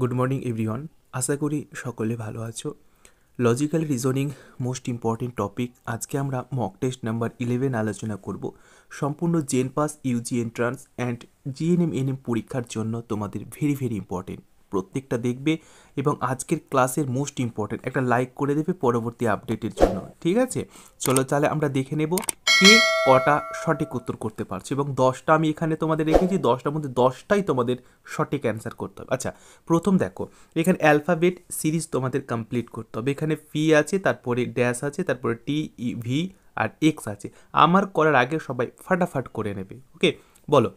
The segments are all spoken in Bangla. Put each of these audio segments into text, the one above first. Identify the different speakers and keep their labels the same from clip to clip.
Speaker 1: গুড মর্নিং এভরিওয়ান আশা করি সকলে ভালো আছো logical reasoning most important topic আজকে আমরা মক টেস্ট নাম্বার ইলেভেন আলোচনা করব সম্পূর্ণ জেন পাস UG entrance and GNM NM পরীক্ষার জন্য তোমাদের ভেরি ভেরি ইম্পর্টেন্ট প্রত্যেকটা দেখবে এবং আজকের ক্লাসের মোস্ট ইম্পর্টেন্ট একটা লাইক করে দেবে পরবর্তী আপডেটের জন্য ঠিক আছে চলো তাহলে আমরা দেখে নেব কে কটা সঠিক উত্তর করতে পারছি এবং দশটা আমি এখানে তোমাদের রেখেছি দশটার মধ্যে দশটাই তোমাদের সঠিক অ্যান্সার করতে হবে আচ্ছা প্রথম দেখো এখানে অ্যালফাবেট সিরিজ তোমাদের কমপ্লিট করতে হবে এখানে ফি আছে তারপরে ড্যাশ আছে তারপরে টি ই ভি আর এক্স আছে আমার করার আগে সবাই ফাটাফাট করে নেবে ওকে বলো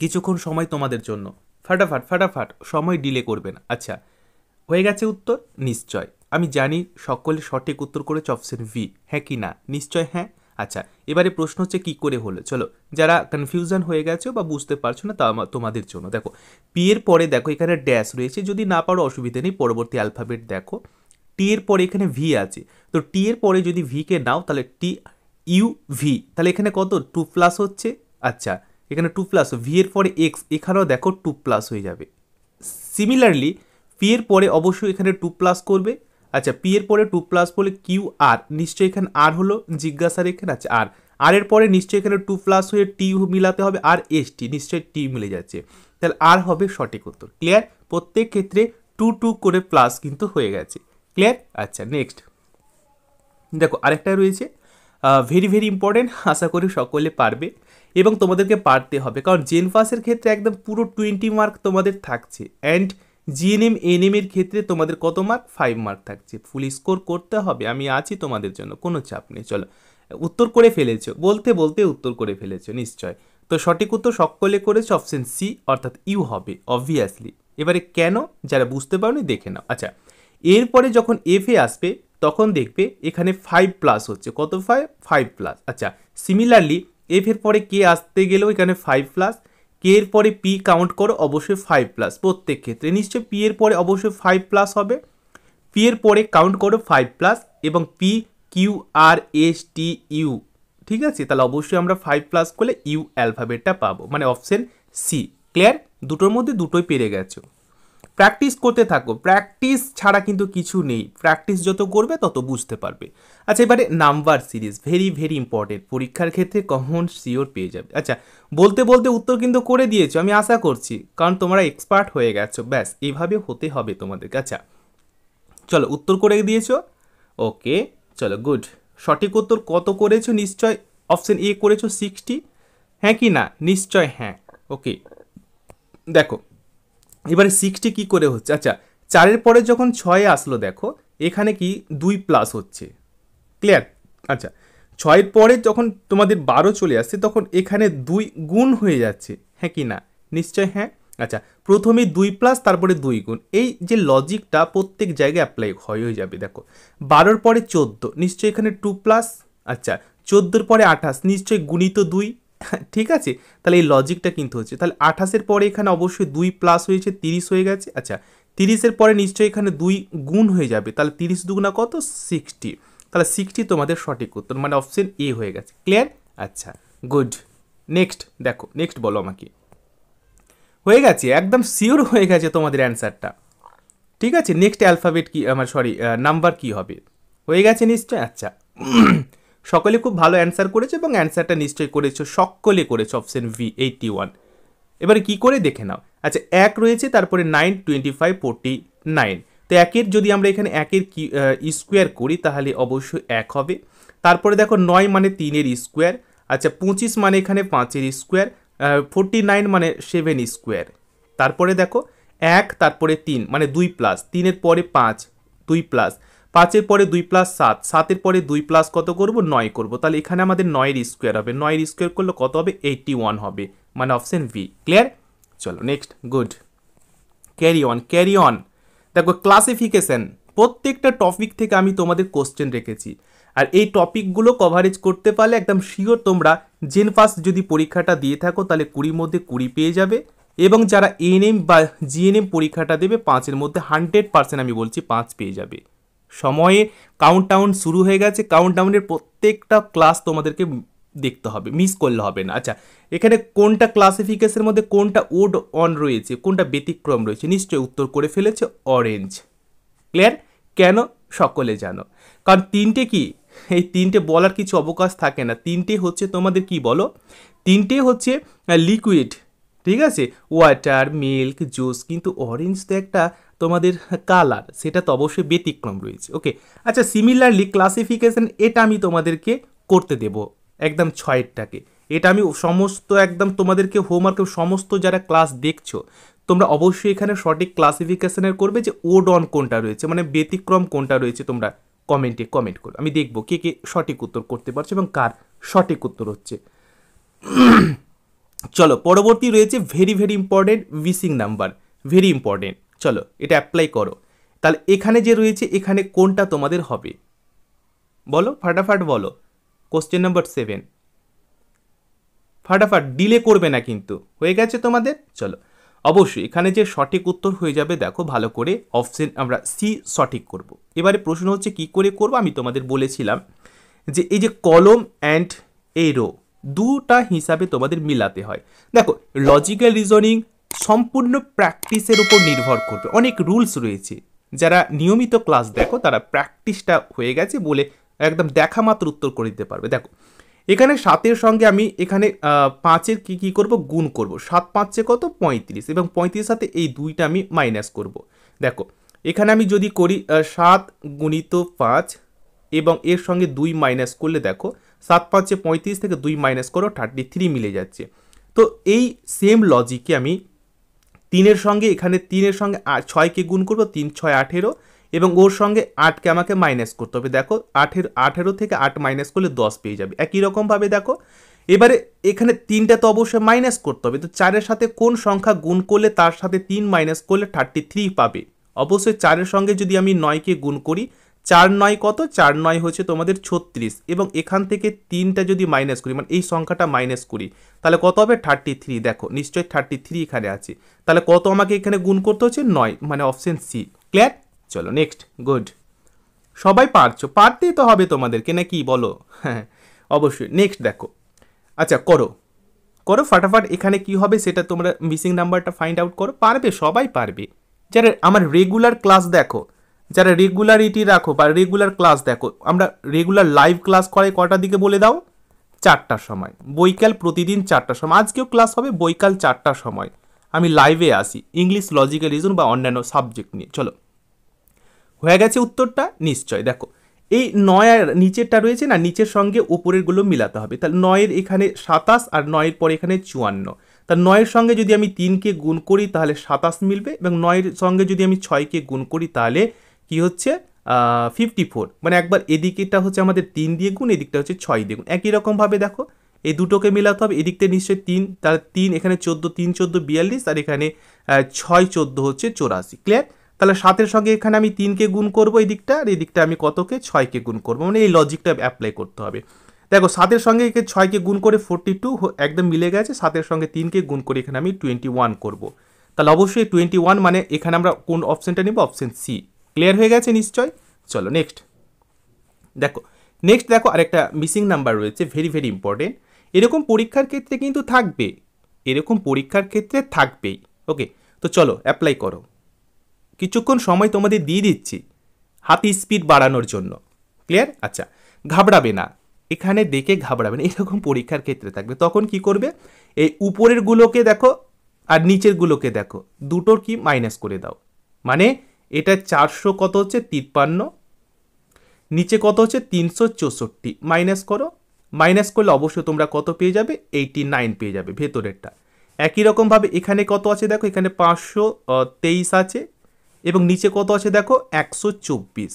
Speaker 1: কিছুক্ষণ সময় তোমাদের জন্য ফাটাফাট ফাটাফাট সময় ডিলে করবে না আচ্ছা হয়ে গেছে উত্তর নিশ্চয় আমি জানি সকলে সঠিক উত্তর করেছে অপশন ভি হ্যাঁ কি না নিশ্চয় হ্যাঁ আচ্ছা এবারে প্রশ্ন হচ্ছে কি করে হলো চলো যারা কনফিউশন হয়ে গেছো বা বুঝতে পারছো না তা তোমাদের জন্য দেখো পি এর পরে দেখো এখানে ড্যাশ রয়েছে যদি না পারো অসুবিধা নেই পরবর্তী অ্যালফাবেট দেখো টি এর পরে এখানে ভি আছে তো টি এর পরে যদি ভিকে নাও তাহলে টি ইউ ভি তাহলে এখানে কত টু প্লাস হচ্ছে আচ্ছা এখানে টু প্লাস ভি এর পরে এক্স এখানেও দেখো টু প্লাস হয়ে যাবে সিমিলারলি পি এর পরে অবশ্যই এখানে টু প্লাস করবে আচ্ছা পি এর পরে টু প্লাস বলে কিউ আর নিশ্চয়ই এখানে আর হলো জিজ্ঞাসার এখানে আছে আর আর এর পরে নিশ্চয়ই এখানে টু প্লাস হয়ে টি মিলাতে হবে আর এস টি নিশ্চয়ই টি মিলে যাচ্ছে তাহলে আর হবে সঠিক উত্তর ক্লিয়ার প্রত্যেক ক্ষেত্রে টু টু করে প্লাস কিন্তু হয়ে গেছে ক্লিয়ার আচ্ছা নেক্সট দেখো আরেকটা রয়েছে ভেরি ভেরি ইম্পর্টেন্ট আশা করি সকলে পারবে এবং তোমাদেরকে পারতে হবে কারণ জেন ফাসের ক্ষেত্রে একদম পুরো টোয়েন্টি মার্ক তোমাদের থাকছে অ্যান্ড জিএনএম এনএমের ক্ষেত্রে তোমাদের কত মার্ক ফাইভ মার্ক থাকছে ফুল স্কোর করতে হবে আমি আছি তোমাদের জন্য কোনো চাপ নেই চলো উত্তর করে ফেলেছো বলতে বলতে উত্তর করে ফেলেছো নিশ্চয় তো সঠিক উত্তর সকলে করেছে অপশন সি অর্থাৎ ইউ হবে অবভিয়াসলি এবারে কেন যারা বুঝতে পারোনি দেখে নাও আচ্ছা এরপরে যখন এফ এ আসবে তখন দেখবে এখানে ফাইভ প্লাস হচ্ছে কত ফাইভ ফাইভ প্লাস আচ্ছা সিমিলারলি এফের পরে কে আসতে গেলেও এখানে ফাইভ প্লাস কে এর পরে পি কাউন্ট করো অবশ্যই ফাইভ প্লাস প্রত্যেক ক্ষেত্রে নিশ্চয় পি এর পরে অবশ্যই ফাইভ প্লাস হবে পি এর পরে কাউন্ট করো ফাইভ প্লাস এবং P Q R S T U ঠিক আছে তাহলে অবশ্যই আমরা ফাইভ প্লাস করলে ইউ অ্যালফাবেটটা পাবো মানে অপশান সি ক্লিয়ার দুটোর মধ্যে দুটোই পেরে গেছো প্র্যাকটিস করতে থাকো প্র্যাকটিস ছাড়া কিন্তু কিছু নেই প্র্যাকটিস যত করবে তত বুঝতে পারবে আচ্ছা এবারে number series very very important পরীক্ষার ক্ষেত্রে কমন শিওর পেয়ে যাবে আচ্ছা বলতে বলতে উত্তর কিন্তু করে দিয়েছো আমি আশা করছি কারণ তোমরা এক্সপার্ট হয়ে গেছো ব্যাস এভাবে হতে হবে তোমাদের আচ্ছা চলো উত্তর করে দিয়েছো ওকে চলো গুড সঠিক উত্তর কত করেছো নিশ্চয় অপশন এ করেছো সিক্সটি হ্যাঁ কি না নিশ্চয় হ্যাঁ ওকে দেখো এবারে সিক্সটি কি করে হচ্ছে আচ্ছা চারের পরে যখন ছয়ে আসলো দেখো এখানে কি দুই প্লাস হচ্ছে ক্লিয়ার আচ্ছা ছয়ের পরে যখন তোমাদের বারো চলে আসছে তখন এখানে দুই গুণ হয়ে যাচ্ছে হ্যাঁ কি না নিশ্চয় হ্যাঁ আচ্ছা প্রথমে দুই প্লাস তারপরে দুই গুণ এই যে লজিকটা প্রত্যেক জায়গায় অ্যাপ্লাই হয় হয়ে যাবে দেখো বারোর পরে চোদ্দো নিশ্চয়ই এখানে টু প্লাস আচ্ছা চোদ্দোর পরে আঠাশ নিশ্চয়ই গুণিত দুই ঠিক আছে তাহলে এই লজিকটা কিন্তু হচ্ছে তাহলে আঠাশের পরে এখানে অবশ্যই দুই প্লাস হয়েছে তিরিশ হয়ে গেছে আচ্ছা তিরিশের পরে নিশ্চয়ই এখানে দুই গুণ হয়ে যাবে তাহলে তিরিশ দুগুণা কত সিক্সটি তাহলে সিক্সটি তোমাদের সঠিক উত্তর মানে অপশান এ হয়ে গেছে ক্লিয়ার আচ্ছা গুড নেক্সট দেখো নেক্সট বলো আমাকে হয়ে গেছে একদম শিওর হয়ে গেছে তোমাদের অ্যান্সারটা ঠিক আছে নেক্সট অ্যালফাবেট কি আমার সরি নাম্বার কি হবে হয়ে গেছে নিশ্চয় আচ্ছা সকলে খুব ভালো অ্যান্সার করেছে এবং অ্যান্সারটা নিশ্চয়ই করেছ সকলে করেছ অপশন ভি এইটি ওয়ান এবারে কী করে দেখে নাও আচ্ছা এক রয়েছে তারপরে nine twenty five forty nine তো একের যদি আমরা এখানে একের কি স্কোয়ার করি তাহলে অবশ্যই এক হবে তারপরে দেখো নয় মানে তিনের স্কোয়ার আচ্ছা পঁচিশ মানে এখানে পাঁচের স্কোয়ার ফোরটি নাইন মানে সেভেন স্কোয়ার তারপরে দেখো এক তারপরে তিন মানে দুই প্লাস তিনের পরে পাঁচ দুই প্লাস পাঁচের পরে দুই প্লাস সাত সাতের পরে দুই প্লাস কত করব নয় করব তাহলে এখানে আমাদের নয়ের স্কোয়ার হবে নয়ের স্কোয়ার করলে কত হবে এইটি ওয়ান হবে মানে অপশান ভি ক্লিয়ার চলো next good carry on carry on দেখো ক্লাসিফিকেশান প্রত্যেকটা টপিক থেকে আমি তোমাদের কোশ্চেন রেখেছি আর এই টপিকগুলো কভারেজ করতে পারলে একদম শিওর তোমরা জেন ফার্স্ট যদি পরীক্ষাটা দিয়ে থাকো তাহলে কুড়ির মধ্যে কুড়ি পেয়ে যাবে এবং যারা এনএম বা জিএনএম পরীক্ষাটা দেবে পাঁচের মধ্যে হান্ড্রেড পার্সেন্ট আমি বলছি পাঁচ পেয়ে যাবে সময়ে কাউন্টডাউন শুরু হয়ে গেছে কাউন্টডাউনের প্রত্যেকটা ক্লাস তোমাদেরকে দেখতে হবে মিস করলে হবে না আচ্ছা এখানে কোনটা ক্লাসিফিকেশনের মধ্যে কোনটা ওড অন রয়েছে কোনটা ব্যতিক্রম রয়েছে নিশ্চয়ই উত্তর করে ফেলেছে অরেঞ্জ ক্লিয়ার কেন সকলে জানো কারণ তিনটে কি এই তিনটে বলার কিছু অবকাশ থাকে না তিনটে হচ্ছে তোমাদের কি বলো তিনটে হচ্ছে লিকুইড ঠিক আছে ওয়াটার মিল্ক জুস কিন্তু অরেঞ্জ তো একটা তোমাদের কালার সেটা তো অবশ্যই ব্যতিক্রম রয়েছে ওকে আচ্ছা সিমিলারলি ক্লাসিফিকেশান এটা আমি তোমাদেরকে করতে দেব একদম ছয়েরটাকে এটা আমি সমস্ত একদম তোমাদেরকে হোমওয়ার্কের সমস্ত যারা ক্লাস দেখছো তোমরা অবশ্যই এখানে সঠিক ক্লাসিফিকেশানের করবে যে ওড অন কোনটা রয়েছে মানে ব্যতিক্রম কোনটা রয়েছে তোমরা কমেন্টে কমেন্ট করো আমি দেখব কে কে সঠিক উত্তর করতে পারছো এবং কার সঠিক উত্তর হচ্ছে চলো পরবর্তী রয়েছে very very important missing number very important চলো এটা অ্যাপ্লাই করো তাহলে এখানে যে রয়েছে এখানে কোনটা তোমাদের হবে বলো ফাটাফাট বলো কোশ্চেন নম্বর সেভেন ফাটাফাট ডিলে করবে না কিন্তু হয়ে গেছে তোমাদের চলো অবশ্যই এখানে যে সঠিক উত্তর হয়ে যাবে দেখো ভালো করে অপশন আমরা সি সঠিক করব। এবারে প্রশ্ন হচ্ছে কি করে করব আমি তোমাদের বলেছিলাম যে এই যে কলম অ্যান্ড এরো দুটা হিসাবে তোমাদের মিলাতে হয় দেখো লজিক্যাল রিজনিং সম্পূর্ণ প্র্যাকটিসের উপর নির্ভর করবে অনেক রুলস রয়েছে যারা নিয়মিত ক্লাস দেখো তারা প্র্যাকটিসটা হয়ে গেছে বলে একদম দেখা মাত্র উত্তর করে দিতে পারবে দেখো এখানে সাতের সঙ্গে আমি এখানে পাঁচের কি কি করব গুণ করব সাত পাঁচে কত পঁয়ত্রিশ এবং পঁয়ত্রিশের সাথে এই দুইটা আমি মাইনাস করব দেখো এখানে আমি যদি করি সাত গুণিত পাঁচ এবং এর সঙ্গে দুই মাইনাস করলে দেখো সাত পাঁচে পঁয়ত্রিশ থেকে দুই মাইনাস করো থার্টি থ্রি মিলে যাচ্ছে তো এই সেম লজিকে আমি তিনের সঙ্গে এখানে তিনের সঙ্গে ছয়কে গুণ করব তিন ছয় আঠেরো এবং ওর সঙ্গে আটকে আমাকে মাইনাস করতে হবে দেখো আঠের আঠেরো থেকে আট মাইনাস করলে দশ পেয়ে যাবে একই রকমভাবে দেখো এবারে এখানে তিনটা তো অবশ্যই মাইনাস করতে হবে তো চারের সাথে কোন সংখ্যা গুণ করলে তার সাথে তিন মাইনাস করলে থার্টি থ্রি পাবে অবশ্যই চারের সঙ্গে যদি আমি নয়কে গুণ করি চার নয় কত চার নয় হচ্ছে তোমাদের ছত্রিশ এবং এখান থেকে তিনটা যদি মাইনাস করি মানে এই সংখ্যাটা মাইনাস করি তাহলে কত হবে থার্টি থ্রি দেখো নিশ্চয়ই থার্টি থ্রি এখানে আছে তাহলে কত আমাকে এখানে গুণ করতে হচ্ছে নয় মানে অপশান সি ক্লিয়ার চলো নেক্সট গুড সবাই পারছো পারতেই তো হবে তোমাদেরকে না কি বলো হ্যাঁ অবশ্যই নেক্সট দেখো আচ্ছা করো করো ফাটাফাট এখানে কি হবে সেটা তোমরা মিসিং নাম্বারটা ফাইন্ড আউট করো পারবে সবাই পারবে যারা আমার রেগুলার ক্লাস দেখো যারা রেগুলারিটি রাখো বা রেগুলার ক্লাস দেখো আমরা রেগুলার লাইভ ক্লাস করে কটার দিকে বলে দাও চারটার সময় বৈকাল প্রতিদিন চারটার সময় আজকেও ক্লাস হবে বৈকাল চারটার সময় আমি লাইভে আসি ইংলিশ লজিক্যাল রিজন বা অন্যান্য সাবজেক্ট নিয়ে চলো হয়ে গেছে উত্তরটা নিশ্চয় দেখো এই নয় আর নিচেরটা রয়েছে না নিচের সঙ্গে ওপরেরগুলো মিলাতে হবে তাহলে নয়ের এখানে সাতাশ আর নয়ের পরে এখানে চুয়ান্ন তা নয়ের সঙ্গে যদি আমি তিনকে গুণ করি তাহলে সাতাশ মিলবে এবং নয়ের সঙ্গে যদি আমি ছয়কে গুণ করি তাহলে কি হচ্ছে ফিফটি ফোর মানে একবার এদিকেটা হচ্ছে আমাদের তিন দিয়ে গুণ এদিকটা হচ্ছে ছয় দিয়ে গুণ একই রকমভাবে দেখো এই দুটোকে মেলাতে হবে এদিকটা নিশ্চয়ই তিন তার তিন এখানে চোদ্দো তিন চোদ্দো বিয়াল্লিশ আর এখানে ছয় চোদ্দো হচ্ছে চৌরাশি ক্লিয়ার তাহলে সাতের সঙ্গে এখানে আমি তিনকে গুণ করবো এই দিকটা আর এই দিকটা আমি কতকে ছয়কে গুণ করবো মানে এই লজিকটা অ্যাপ্লাই করতে হবে দেখো সাতের সঙ্গে একে ছয়কে গুণ করে ফোরটি টু একদম মিলে গেছে সাতের সঙ্গে তিনকে গুণ করে এখানে আমি টোয়েন্টি ওয়ান করবো তাহলে অবশ্যই টোয়েন্টি ওয়ান মানে এখানে আমরা কোন অপশানটা নেব অপশান সি ক্লিয়ার হয়ে গেছে নিশ্চয় চলো নেক্সট দেখো নেক্সট দেখো আরেকটা মিসিং নাম্বার রয়েছে ভেরি ভেরি ইম্পর্টেন্ট এরকম পরীক্ষার ক্ষেত্রে কিন্তু থাকবে এরকম পরীক্ষার ক্ষেত্রে থাকবেই ওকে তো চলো অ্যাপ্লাই করো কিছুক্ষণ সময় তোমাদের দিয়ে দিচ্ছি হাতি স্পিড বাড়ানোর জন্য ক্লিয়ার আচ্ছা ঘাবড়াবে না এখানে দেখে ঘাবড়াবে না এরকম পরীক্ষার ক্ষেত্রে থাকবে তখন কি করবে এই উপরেরগুলোকে দেখো আর নিচেরগুলোকে দেখো দুটোর কি মাইনাস করে দাও মানে এটা চারশো কত হচ্ছে তিপ্পান্ন নিচে কত হচ্ছে তিনশো চৌষট্টি মাইনাস করো মাইনাস করলে অবশ্যই তোমরা কত পেয়ে যাবে এইটি নাইন পেয়ে যাবে ভেতরেরটা একই রকমভাবে এখানে কত আছে দেখো এখানে পাঁচশো তেইশ আছে এবং নিচে কত আছে দেখো একশো চব্বিশ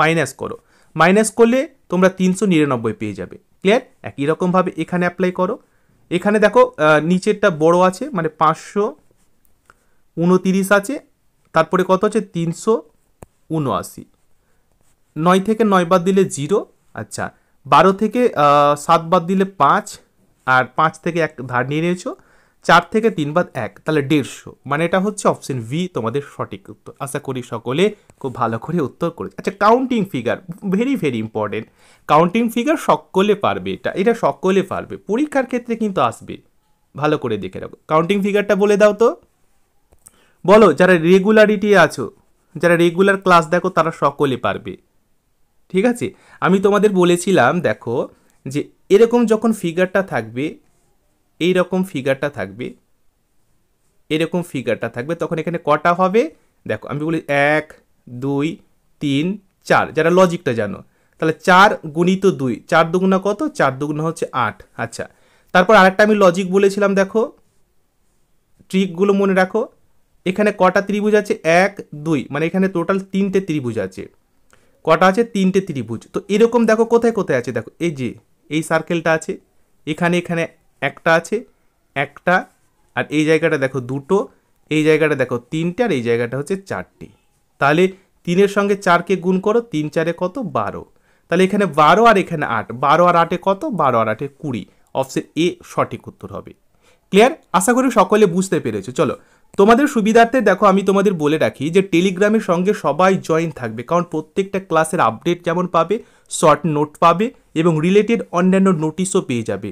Speaker 1: মাইনাস করো মাইনাস করলে তোমরা তিনশো নিরানব্বই পেয়ে যাবে ক্লিয়ার একই রকমভাবে এখানে অ্যাপ্লাই করো এখানে দেখো নিচেরটা বড় আছে মানে পাঁচশো উনতিরিশ আছে তারপরে কত হচ্ছে তিনশো উনআশি নয় থেকে নয় বাদ দিলে জিরো আচ্ছা বারো থেকে সাত বাদ দিলে পাঁচ আর পাঁচ থেকে এক ধার নিয়ে নিয়েছো চার থেকে তিন বাদ এক তাহলে দেড়শো মানে এটা হচ্ছে অপশন ভি তোমাদের সঠিক উত্তর আশা করি সকলে খুব ভালো করে উত্তর করে আচ্ছা counting figure very very important counting figure সকলে পারবে এটা এটা সকলে পারবে পরীক্ষার ক্ষেত্রে কিন্তু আসবে ভালো করে দেখে রাখো কাউন্টিং ফিগারটা বলে দাও তো বলো যারা রেগুলারিটি আছো যারা রেগুলার ক্লাস দেখো তারা সকলে পারবে ঠিক আছে আমি তোমাদের বলেছিলাম দেখো যে এরকম যখন ফিগারটা থাকবে এই রকম ফিগারটা থাকবে এরকম ফিগারটা থাকবে তখন এখানে কটা হবে দেখো আমি বলি এক দুই তিন চার যারা লজিকটা জানো তাহলে চার গুণিত দুই চার দুগুণা কত চার দুগুণা হচ্ছে আট আচ্ছা তারপর আরেকটা আমি লজিক বলেছিলাম দেখো ট্রিকগুলো মনে রাখো এখানে কটা ত্রিভুজ আছে এক দুই মানে এখানে টোটাল তিনটে ত্রিভুজ আছে কটা আছে তিনটে ত্রিভুজ তো এরকম দেখো কোথায় কোথায় আছে দেখো এই যে এই সার্কেলটা আছে এখানে এখানে একটা আছে একটা আর এই জায়গাটা দেখো দুটো এই জায়গাটা দেখো তিনটে আর এই জায়গাটা হচ্ছে চারটি তাহলে তিনের সঙ্গে চারকে গুণ করো তিন চারে কত বারো তাহলে এখানে বারো আর এখানে আট বারো আর আটে কত বারো আর আটে কুড়ি অপশন এ সঠিক উত্তর হবে ক্লিয়ার আশা করি সকলে বুঝতে পেরেছো চলো তোমাদের সুবিধার্থে দেখো আমি তোমাদের বলে রাখি যে টেলিগ্রামের সঙ্গে সবাই জয়েন থাকবে কারণ প্রত্যেকটা ক্লাসের আপডেট যেমন পাবে শর্ট নোট পাবে এবং রিলেটেড অন্যান্য নোটিশও পেয়ে যাবে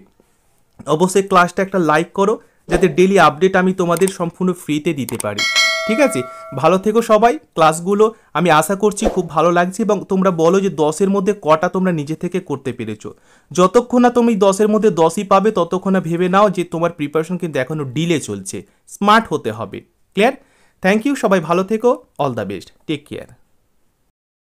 Speaker 1: অবশ্যই ক্লাসটা একটা লাইক করো যাতে ডেলি আপডেট আমি তোমাদের সম্পূর্ণ ফ্রিতে দিতে পারি ঠিক আছে ভালো থেকো সবাই ক্লাসগুলো আমি আশা করছি খুব ভালো লাগছে এবং তোমরা বলো যে দশের মধ্যে কটা তোমরা নিজে থেকে করতে পেরেছো যতক্ষণ না তুমি দশের মধ্যে দশই পাবে ততক্ষণ না ভেবে নাও যে তোমার প্রিপারেশন কিন্তু এখনও ডিলে চলছে স্মার্ট হতে হবে ক্লিয়ার থ্যাংক ইউ সবাই ভালো থেকো all the best take care